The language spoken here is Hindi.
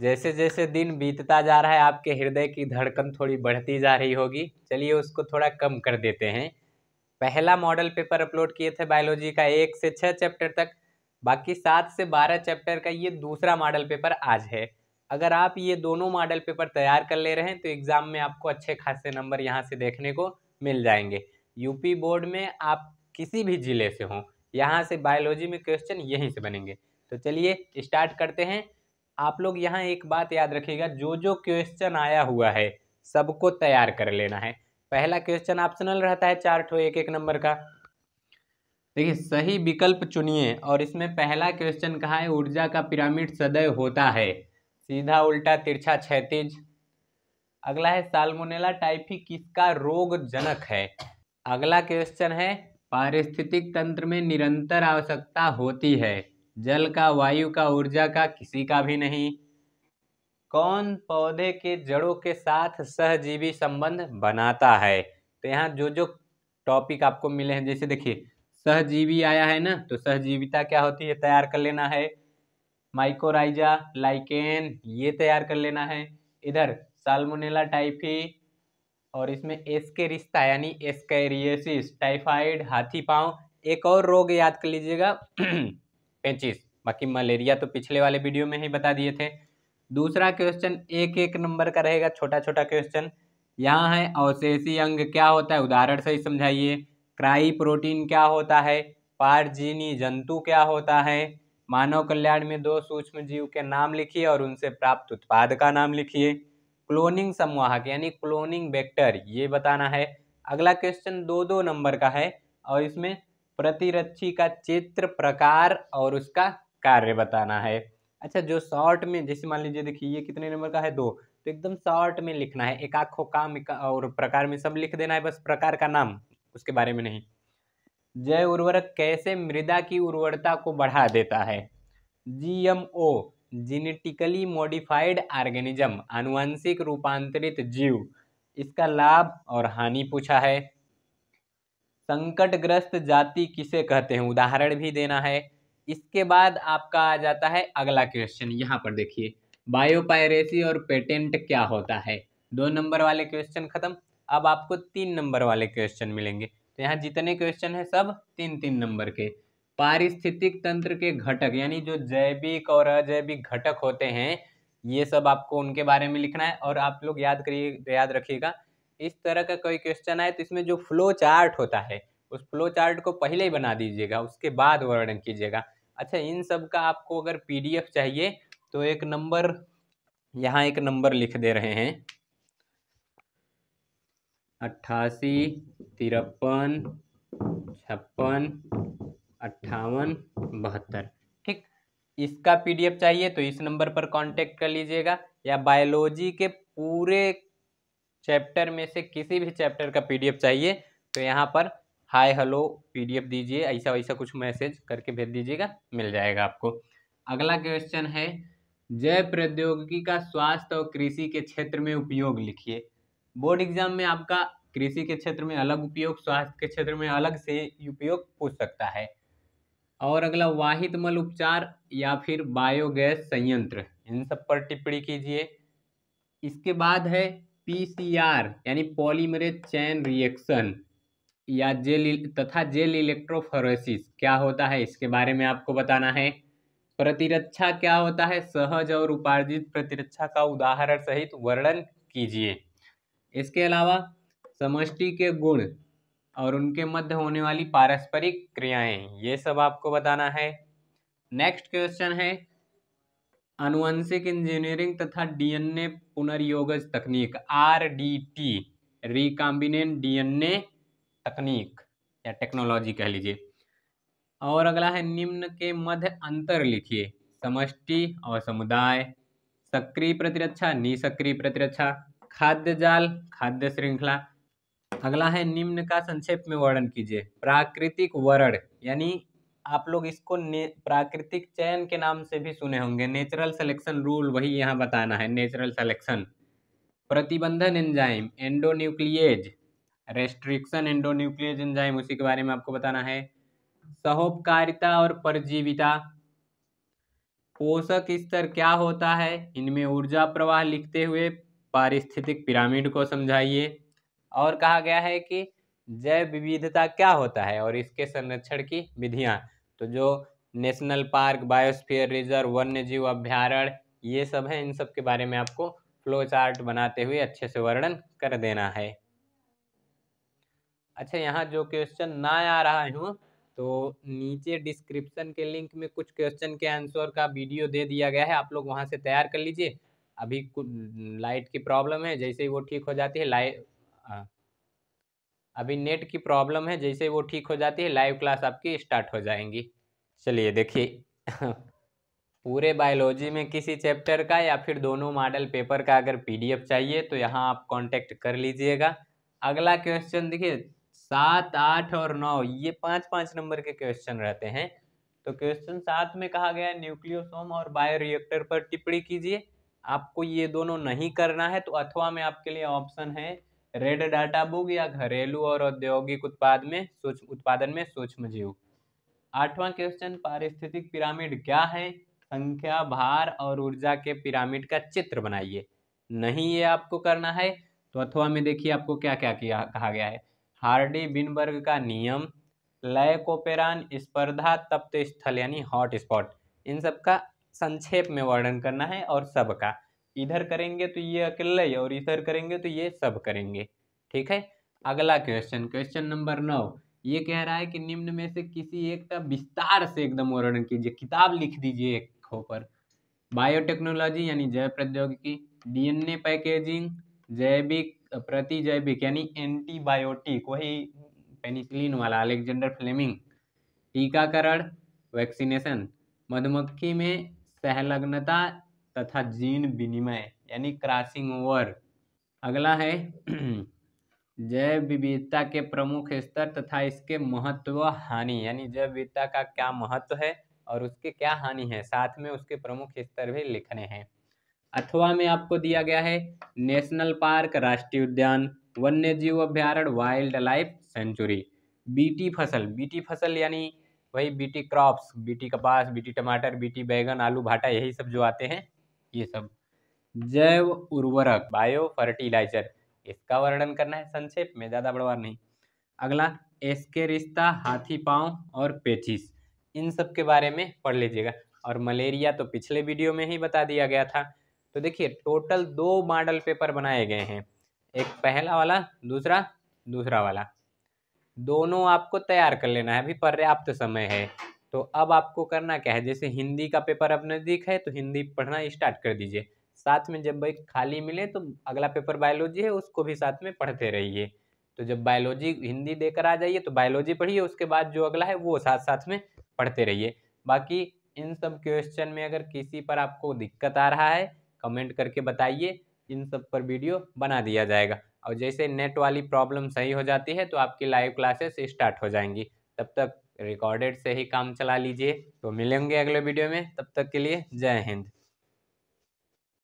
जैसे जैसे दिन बीतता जा रहा है आपके हृदय की धड़कन थोड़ी बढ़ती जा रही होगी चलिए उसको थोड़ा कम कर देते हैं पहला मॉडल पेपर अपलोड किए थे बायोलॉजी का एक से छः चैप्टर तक बाकी सात से बारह चैप्टर का ये दूसरा मॉडल पेपर आज है अगर आप ये दोनों मॉडल पेपर तैयार कर ले रहे हैं तो एग्ज़ाम में आपको अच्छे खासे नंबर यहाँ से देखने को मिल जाएंगे यूपी बोर्ड में आप किसी भी ज़िले से हों यहाँ से बायोलॉजी में क्वेश्चन यहीं से बनेंगे तो चलिए स्टार्ट करते हैं आप लोग यहाँ एक बात याद रखिएगा जो जो क्वेश्चन आया हुआ है सबको तैयार कर लेना है पहला क्वेश्चन ऑप्शनल रहता है चार ठो एक एक नंबर का देखिए सही विकल्प चुनिए और इसमें पहला क्वेश्चन कहा है ऊर्जा का पिरामिड सदैव होता है सीधा उल्टा तिरछा क्षैतिज अगला है साल्मोनेला टाइफी किसका रोग जनक है अगला क्वेश्चन है पारिस्थितिक तंत्र में निरंतर आवश्यकता होती है जल का वायु का ऊर्जा का किसी का भी नहीं कौन पौधे के जड़ों के साथ सहजीवी संबंध बनाता है तो यहाँ जो जो टॉपिक आपको मिले हैं जैसे देखिए सहजीवी आया है ना तो सहजीविता क्या होती है तैयार कर लेना है माइकोराइजा लाइकेन ये तैयार कर लेना है इधर साल्मोनेला टाइफी और इसमें एस्के रिश्ता यानी एसकेरियसिस टाइफाइड हाथी पाँव एक और रोग याद कर लीजिएगा पेचिस बाकी मलेरिया तो पिछले वाले वीडियो में ही बता दिए थे दूसरा क्वेश्चन एक एक नंबर का रहेगा छोटा छोटा क्वेश्चन यहाँ है अवशेषी अंग क्या होता है उदाहरण से ही समझाइए क्राई प्रोटीन क्या होता है पारजीनी जंतु क्या होता है मानव कल्याण में दो सूक्ष्म जीव के नाम लिखिए और उनसे प्राप्त उत्पाद का नाम लिखिए क्लोनिंग संवाहक यानी क्लोनिंग वेक्टर ये बताना है अगला क्वेश्चन दो दो नंबर का है और इसमें प्रतिरक्षी का चित्र प्रकार और उसका कार्य बताना है अच्छा जो शॉर्ट में जैसे मान लीजिए देखिए ये कितने नंबर का है दो तो एकदम शॉर्ट में लिखना है एक आखो काम और प्रकार में सब लिख देना है बस प्रकार का नाम उसके बारे में नहीं जय उर्वरक कैसे मृदा की उर्वरता को बढ़ा देता है ओ जीनेटिकली मॉडिफाइड ऑर्गेनिज्म आनुवंशिक रूपांतरित जीव इसका लाभ और हानि पूछा है संकटग्रस्त जाति किसे कहते हैं उदाहरण भी देना है इसके बाद आपका आ जाता है अगला क्वेश्चन यहाँ पर देखिए बायोपायरेसी और पेटेंट क्या होता है दो नंबर वाले क्वेश्चन खत्म अब आपको तीन नंबर वाले क्वेश्चन मिलेंगे तो यहाँ जितने क्वेश्चन हैं सब तीन तीन नंबर के पारिस्थितिक तंत्र के घटक यानी जो जैविक और अजैविक घटक होते हैं ये सब आपको उनके बारे में लिखना है और आप लोग याद करिए याद रखिएगा इस तरह का कोई क्वेश्चन आए तो इसमें जो फ्लो चार्ट होता है उस फ्लो चार्ट को पहले ही बना दीजिएगा उसके बाद वर्णन कीजिएगा अच्छा इन सब का आपको अगर पीडीएफ चाहिए तो एक नंबर यहाँ एक नंबर लिख दे रहे हैं अट्ठासी तिरपन छप्पन अट्ठावन बहत्तर ठीक इसका पीडीएफ चाहिए तो इस नंबर पर कांटेक्ट कर लीजिएगा या बायोलॉजी के पूरे चैप्टर में से किसी भी चैप्टर का पीडीएफ चाहिए तो यहाँ पर हाय हेलो पीडीएफ दीजिए ऐसा वैसा कुछ मैसेज करके भेज दीजिएगा मिल जाएगा आपको अगला क्वेश्चन है जैव प्रौद्योगिकी का स्वास्थ्य और कृषि के क्षेत्र में उपयोग लिखिए बोर्ड एग्जाम में आपका कृषि के क्षेत्र में अलग उपयोग स्वास्थ्य के क्षेत्र में अलग से उपयोग पूछ सकता है और अगला वाहित मल उपचार या फिर बायोगैस संयंत्र इन सब पर टिप्पणी कीजिए इसके बाद है पीसीआर यानी पॉलीमरेज चैन रिएक्शन या जेल तथा जेल इलेक्ट्रोफोरेसिस क्या होता है इसके बारे में आपको बताना है प्रतिरक्षा क्या होता है सहज और उपार्जित प्रतिरक्षा का उदाहरण सहित वर्णन कीजिए इसके अलावा समष्टि के गुण और उनके मध्य होने वाली पारस्परिक क्रियाएं ये सब आपको बताना है नेक्स्ट क्वेश्चन है अनुवंशिक इंजीनियरिंग तथा डीएनए पुनर्योगज तकनीक R D T recombinant DNA तकनीक या टेक्नोलॉजी कह लीजिए और अगला है निम्न के मध्य अंतर लिखिए समष्टि और समुदाय सक्रिय प्रतिरक्षा निसक्रिय प्रतिरक्षा खाद्य जाल खाद्य श्रृंखला अगला है निम्न का संक्षेप में वर्णन कीजिए प्राकृतिक वरण यानी आप लोग इसको प्राकृतिक चयन के नाम से भी सुने होंगे नेचुरल सिलेक्शन रूल वही यहाँ बताना है नेचुरल सिलेक्शन प्रतिबंधन enzyme endonuclease restriction endonuclease enzyme उसी के बारे में आपको बताना है सहोपकारिता और परजीविता पोषक स्तर क्या होता है इनमें ऊर्जा प्रवाह लिखते हुए पारिस्थितिक पिरामिड को समझाइए और कहा गया है कि जैव विविधता क्या होता है और इसके संरक्षण की विधियां तो जो नेशनल पार्क बायोस्फीयर रिजर्व वन्य जीव अभ्यारण्य ये सब है इन सब के बारे में आपको फ्लो चार्ट बनाते हुए अच्छे से वर्णन कर देना है अच्छा यहाँ जो क्वेश्चन ना आ रहा है तो नीचे डिस्क्रिप्शन के लिंक में कुछ क्वेश्चन के आंसर का वीडियो दे दिया गया है आप लोग वहाँ से तैयार कर लीजिए अभी कुछ लाइट की प्रॉब्लम है जैसे ही वो ठीक हो जाती है लाइट अभी नेट की प्रॉब्लम है जैसे वो ठीक हो जाती है लाइव क्लास आपकी स्टार्ट हो जाएंगी चलिए देखिए पूरे बायोलॉजी में किसी चैप्टर का या फिर दोनों मॉडल पेपर का अगर पीडीएफ चाहिए तो यहाँ आप कांटेक्ट कर लीजिएगा अगला क्वेश्चन देखिए सात आठ और नौ ये पाँच पाँच नंबर के क्वेश्चन रहते हैं तो क्वेश्चन सात में कहा गया है न्यूक्लियोसोम और बायोरिएक्टर पर टिप्पणी कीजिए आपको ये दोनों नहीं करना है तो अथवा में आपके लिए ऑप्शन है रेड बुक या घरेलू और औद्योगिक उत्पाद में सूक्ष्म उत्पादन में सूक्ष्म जीव आठवां क्वेश्चन पारिस्थितिक पिरामिड क्या है संख्या भार और ऊर्जा के पिरामिड का चित्र बनाइए नहीं ये आपको करना है तो अथवा में देखिए आपको क्या क्या किया कहा गया है हार्डी बिनबर्ग का नियम लय कोपेरान स्पर्धा तप्त स्थल यानी हॉट स्पॉट इन सब का संक्षेप में वर्णन करना है और सबका इधर करेंगे तो ये अकेले और इधर करेंगे तो ये सब करेंगे ठीक है अगला क्वेश्चन क्वेश्चन नंबर नौ ये कह रहा है कि निम्न में से किसी एक का विस्तार से एकदम वर्णन कीजिए किताब लिख दीजिए एक पर बायोटेक्नोलॉजी यानी जैव प्रौद्योगिकी डीएनए पैकेजिंग जैविक प्रतिजैविक यानी एंटीबायोटिक वही पेनिसिलिन वाला अलेक्जेंडर फ्लेमिंग टीकाकरण वैक्सीनेशन मधुमक्खी में सहलग्नता तथा जीन विनिमय यानी क्रॉसिंग ओवर अगला है जैव विविधता के प्रमुख स्तर तथा इसके महत्व हानि यानी जैव विविधता का क्या महत्व है और उसके क्या हानि है साथ में उसके प्रमुख स्तर भी लिखने हैं अथवा में आपको दिया गया है नेशनल पार्क राष्ट्रीय उद्यान वन्य जीव अभ्यारण्य वाइल्ड लाइफ सेंचुरी बीटी फसल बीटी फसल यानी वही बीटी क्रॉप्स बीटी कपास बीटी टमाटर बीटी बैगन आलू भाटा यही सब जो आते हैं ये सब जैव उर्वरक बायो फर्टिलाइजर इसका वर्णन करना है संक्षेप में ज़्यादा बड़वा नहीं अगला एसके रिश्ता हाथी पाँव और पेचिस इन सब के बारे में पढ़ लीजिएगा और मलेरिया तो पिछले वीडियो में ही बता दिया गया था तो देखिए टोटल दो मॉडल पेपर बनाए गए हैं एक पहला वाला दूसरा दूसरा वाला दोनों आपको तैयार कर लेना है अभी पर्याप्त समय है तो अब आपको करना क्या है जैसे हिंदी का पेपर अब नज़दीक है तो हिंदी पढ़ना स्टार्ट कर दीजिए साथ में जब भाई खाली मिले तो अगला पेपर बायोलॉजी है उसको भी साथ में पढ़ते रहिए तो जब बायोलॉजी हिंदी देकर आ जाइए तो बायोलॉजी पढ़िए उसके बाद जो अगला है वो साथ साथ में पढ़ते रहिए बाकी इन सब क्वेश्चन में अगर किसी पर आपको दिक्कत आ रहा है कमेंट करके बताइए इन सब पर वीडियो बना दिया जाएगा और जैसे नेट वाली प्रॉब्लम सही हो जाती है तो आपकी लाइव क्लासेस स्टार्ट हो जाएंगी तब तक रिकॉर्डेड से ही काम चला लीजिए तो मिलेंगे अगले वीडियो में तब तक के लिए जय हिंद